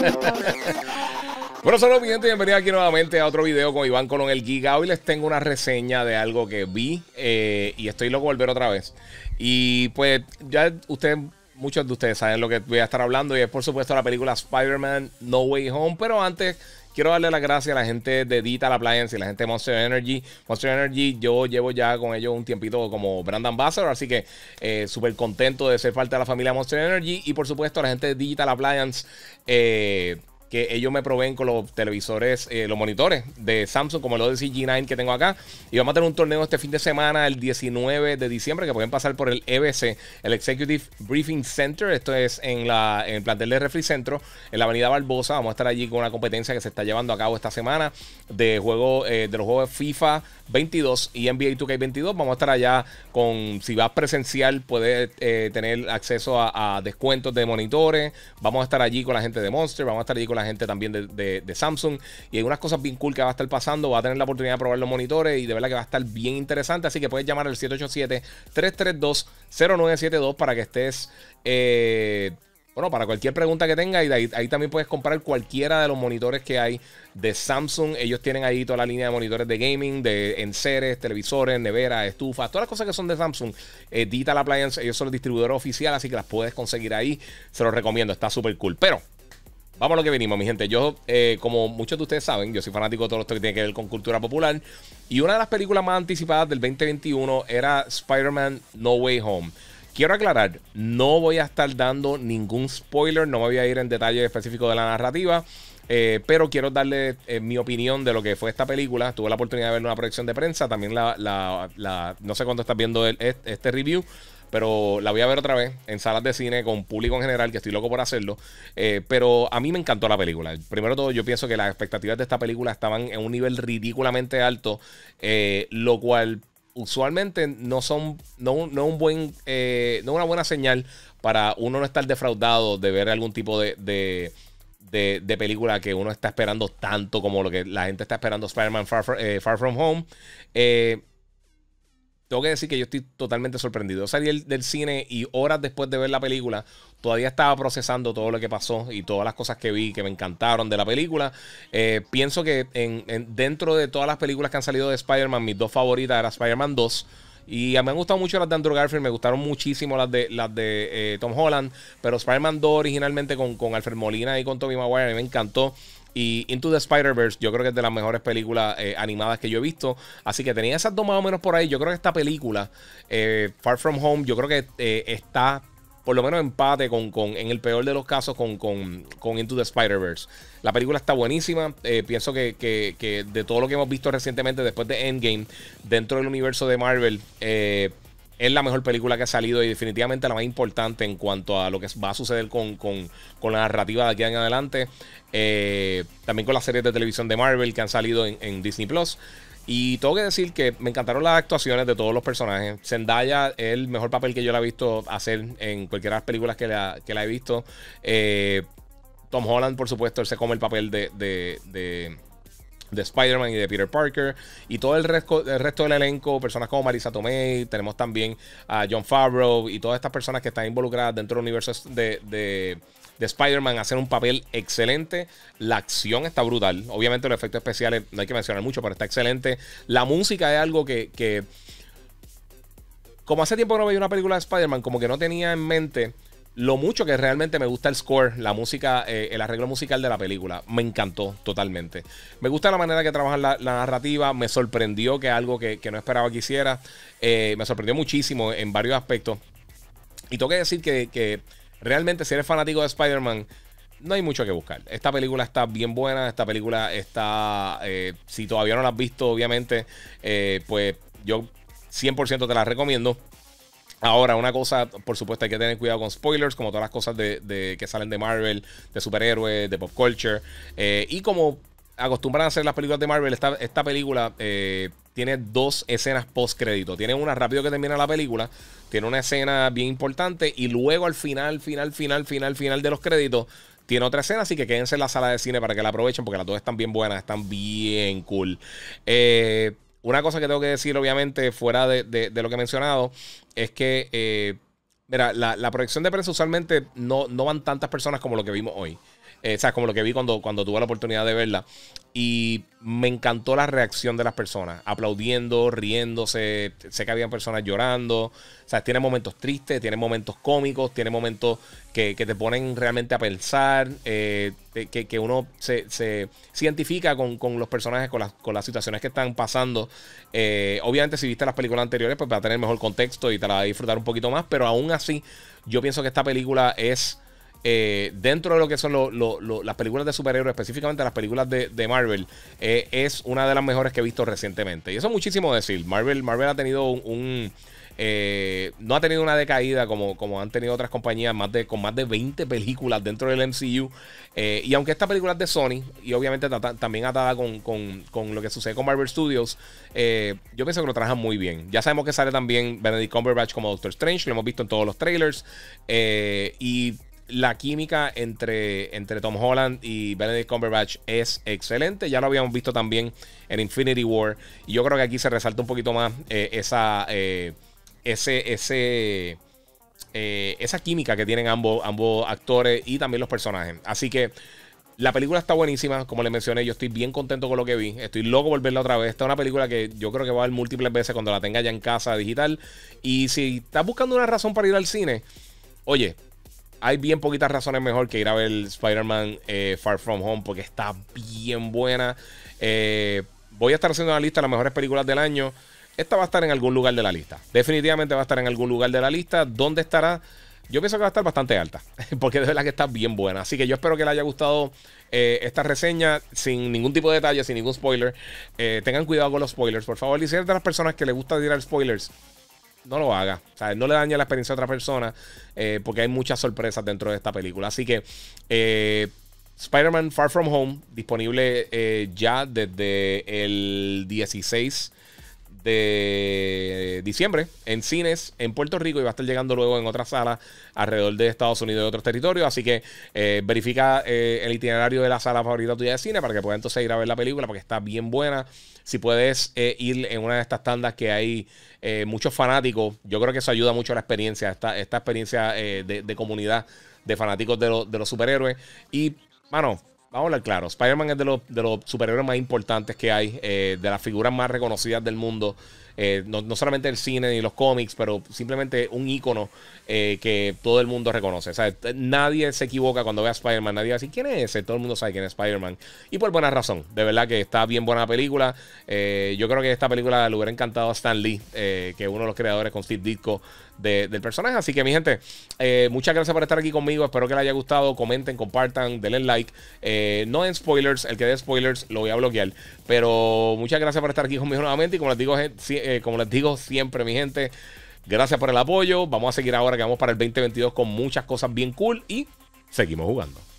Bueno, saludos, mi gente. Bienvenidos aquí nuevamente a otro video con Iván Colón el Giga. Hoy les tengo una reseña de algo que vi eh, y estoy loco de volver otra vez. Y pues ya ustedes muchos de ustedes saben lo que voy a estar hablando y es por supuesto la película Spider-Man No Way Home, pero antes quiero darle las gracias a la gente de Digital Appliance y la gente de Monster Energy. Monster Energy, yo llevo ya con ellos un tiempito como Brandon ambassador, así que eh, súper contento de ser parte de la familia Monster Energy. Y por supuesto, a la gente de Digital Appliance, eh, que ellos me proveen con los televisores, eh, los monitores de Samsung, como el Odyssey G9 que tengo acá. Y vamos a tener un torneo este fin de semana, el 19 de diciembre, que pueden pasar por el EBC, el Executive Briefing Center. Esto es en, la, en el plantel de Refri Centro, en la Avenida Barbosa. Vamos a estar allí con una competencia que se está llevando a cabo esta semana de, juego, eh, de los juegos FIFA 22 y NBA 2K22. Vamos a estar allá con, si vas presencial, puedes eh, tener acceso a, a descuentos de monitores. Vamos a estar allí con la gente de Monster, vamos a estar allí con la gente también de, Samsung. Y hay unas cosas bien cool que va a estar pasando. Va a tener la oportunidad de probar los monitores y de verdad que va a estar bien interesante. Así que puedes llamar al 787-332-0972 para que estés... Eh, bueno, para cualquier pregunta que tenga, y ahí, también puedes comprar cualquiera de los monitores que hay de Samsung. Ellos tienen ahí toda la línea de monitores de gaming, de enseres, televisores, nevera estufas, todas las cosas que son de Samsung. edita eh, la Appliance, ellos son los distribuidores oficiales, así que las puedes conseguir ahí. Se los recomiendo, está súper cool. Pero Vamos a lo que venimos, mi gente. Yo, eh, como muchos de ustedes saben, yo soy fanático de todo esto que tiene que ver con cultura popular. Y una de las películas más anticipadas del 2021 era Spider-Man No Way Home. Quiero aclarar, no voy a estar dando ningún spoiler, no me voy a ir en detalle específico de la narrativa. Eh, pero quiero darle eh, mi opinión de lo que fue esta película. Tuve la oportunidad de ver una proyección de prensa. También la, no sé cuándo estás viendo este, este review. Pero la voy a ver otra vez en salas de cine con público en general, que estoy loco por hacerlo. Eh, pero a mí me encantó la película. Primero todo, yo pienso que las expectativas de esta película estaban en un nivel ridículamente alto, eh, lo cual usualmente no son no, no un buen eh, no una buena señal para uno no estar defraudado de ver algún tipo de, película que uno está esperando tanto como lo que la gente está esperando Spider-Man Far, Far, From Home tengo que decir que yo estoy totalmente sorprendido. Salí del, cine y horas después de ver la película, todavía estaba procesando todo lo que pasó y todas las cosas que vi que me encantaron de la película. Eh, pienso que en, dentro de todas las películas que han salido de Spider-Man, mis dos favoritas eran Spider-Man 2. Y a me han gustado mucho las de Andrew Garfield, me gustaron muchísimo las de, las de eh, Tom Holland, pero Spider-Man 2 originalmente con, con Alfred Molina y con Tobey Maguire, a mí me encantó. Y Into the Spider-Verse, yo creo que es de las mejores películas eh, animadas que yo he visto. Así que tenía esas dos más o menos por ahí. Yo creo que esta película, eh, Far From Home, yo creo que eh, está por lo menos empate con, con, en el peor de los casos, con, Into the Spider-Verse. La película está buenísima. pienso que, de todo lo que hemos visto recientemente después de Endgame, dentro del universo de Marvel, es la mejor película que ha salido y definitivamente la más importante en cuanto a lo que va a suceder con, la narrativa de aquí en adelante. Eh, también con las series de televisión de Marvel que han salido en, Disney Plus. Y tengo que decir que me encantaron las actuaciones de todos los personajes. Zendaya es el mejor papel que yo la he visto hacer en cualquiera de las películas que la, que la he visto. Eh, Tom Holland, por supuesto, él se come el papel de de Spider-Man y de Peter Parker. Y todo el, resto, del elenco, personas como Marisa Tomei, tenemos también a John Favreau y todas estas personas que están involucradas dentro del universo de, de, Spider-Man, hacen un papel excelente. La acción está brutal. Obviamente los efectos especiales no hay que mencionar mucho, pero está excelente. La música es algo que... que como hace tiempo que no veía una película de Spider-Man, como que no tenía en mente lo mucho que realmente me gusta el score, la música, eh, el arreglo musical de la película. Me encantó totalmente. Me gusta la manera que trabaja la, narrativa. Me sorprendió que algo que, no esperaba que hiciera. Eh, me sorprendió muchísimo en varios aspectos. Y tengo que decir que, realmente, si eres fanático de Spider-Man, no hay mucho que buscar. Esta película está bien buena. Esta película está. Eh, si todavía no la has visto, obviamente, pues yo 100% te la recomiendo. Ahora, una cosa, por supuesto, hay que tener cuidado con spoilers, como todas las cosas de, que salen de Marvel, de superhéroes, de pop culture. Eh, y como acostumbran a hacer las películas de Marvel, esta, película eh, tiene dos escenas post crédito. Tiene una rápido que termina la película, tiene una escena bien importante y luego al final, final, final, final, final de los créditos tiene otra escena, así que quédense en la sala de cine para que la aprovechen porque las dos están bien buenas, están bien cool. Eh, una cosa que tengo que decir, obviamente, fuera de, lo que he mencionado, es que, eh, mira, la, proyección de prensa usualmente no, no van tantas personas como lo que vimos hoy. Eh, o sea, como lo que vi cuando, cuando tuve la oportunidad de verla. Y me encantó la reacción de las personas, aplaudiendo, riéndose. Sé que había personas llorando. O sea, tiene momentos tristes, tiene momentos cómicos, tiene momentos que, te ponen realmente a pensar, eh, eh, que, uno se, identifica con, los personajes, con las, con las situaciones que están pasando. obviamente, si viste las películas anteriores, pues para a tener mejor contexto y te la va a disfrutar un poquito más, pero aún así, yo pienso que esta película es eh, dentro de lo que son las películas de superhéroes, específicamente las películas de, Marvel, eh, es una de las mejores que he visto recientemente. Y eso es muchísimo decir. Marvel, Marvel ha tenido un. Eh, no ha tenido una decaída como, como han tenido otras compañías con más de 20 películas dentro del MCU. y aunque esta película es de Sony, y obviamente también atada con, lo que sucede con Marvel Studios, yo pienso que lo trabajan muy bien. Ya sabemos que sale también Benedict Cumberbatch como Doctor Strange, lo hemos visto en todos los trailers. y la química entre, entre Tom Holland y Benedict Cumberbatch es excelente. Ya lo habíamos visto también en Infinity War. Y yo creo que aquí se resalta un poquito más eh, esa, eh, ese, eh, esa química que tienen ambos, ambos actores y también los personajes. Así que la película está buenísima, como les mencioné, yo estoy bien contento con lo que vi. Estoy loco por otra vez. Esta es una película que yo creo que va a ver múltiples veces cuando la tenga ya en casa digital. Y si estás buscando una razón para ir al cine, oye, hay bien poquitas razones mejor que ir a ver Spider-Man eh, Far From Home porque está bien buena. Eh, voy a estar haciendo una lista de las mejores películas del año. Esta va a estar en algún lugar de la lista. Definitivamente va a estar en algún lugar de la lista. ¿Dónde estará? Yo pienso que va a estar bastante alta, porque de verdad que está bien buena. Así que yo espero que les haya gustado eh, esta reseña, sin ningún tipo de detalle, sin ningún spoiler. tengan cuidado con los spoilers, por favor. Y si eres de las personas que les gusta tirar spoilers, no lo haga. no le dañe la experiencia a otra persona eh, porque hay muchas sorpresas dentro de esta película. Así que eh, Spider-Man Far From Home disponible eh, ya desde el 16 de diciembre en cines en Puerto Rico y va a estar llegando luego en otras salas alrededor de Estados Unidos y otros territorios. Así que eh, verifica eh, el itinerario de la sala favorita tuya de cine para que puedas entonces ir a ver la película porque está bien buena. Si puedes eh, ir en una de estas tandas que hay muchos fanáticos, yo creo que eso ayuda mucho a la experiencia, esta, esta experiencia de, comunidad de fanáticos de, de los superhéroes. Y, mano, Vamos a hablar claro. Spider-Man es de los, superhéroes más importantes que hay, eh, de las figuras más reconocidas del mundo. Eh, no, solamente el cine ni los cómics, pero simplemente un icono eh, que todo el mundo reconoce. nadie se equivoca cuando ve a Spider-Man, nadie va a quién es ese, todo el mundo sabe quién es Spider-Man. Y por buena razón, de verdad que está bien buena la película. Eh, yo creo que esta película le hubiera encantado a Stan Lee, que es uno de los creadores con Steve Disco. del personaje. Así que, mi gente, muchas gracias por estar aquí conmigo. Espero que les haya gustado. Comenten, compartan, denle like. no en spoilers, el que dé spoilers lo voy a bloquear. Pero muchas gracias por estar aquí conmigo nuevamente. Y como les digo, eh, como les digo siempre, mi gente, gracias por el apoyo. Vamos a seguir ahora que vamos para el 2022 con muchas cosas bien cool y seguimos jugando.